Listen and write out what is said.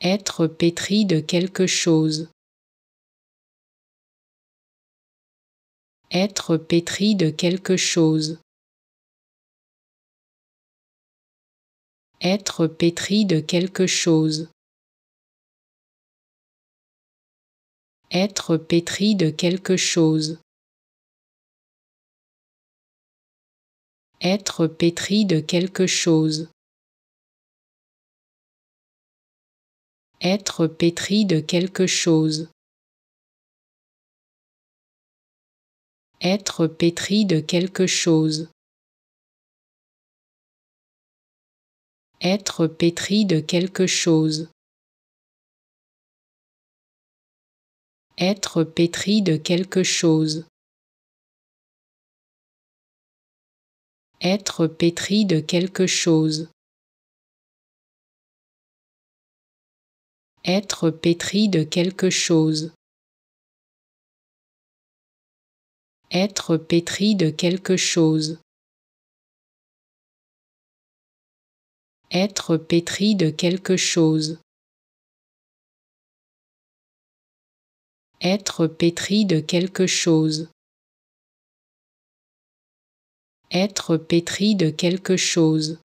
être pétri de quelque chose. Être pétri de quelque chose. Être pétri de quelque chose. Être pétri de quelque chose. Être pétri de quelque chose. être pétri de quelque chose. Être pétri de quelque chose. Être pétri de quelque chose. Être pétri de quelque chose. Être pétri de quelque chose. être pétri de quelque chose. Être pétri de quelque chose. Être pétri de quelque chose. Être pétri de quelque chose. Être pétri de quelque chose.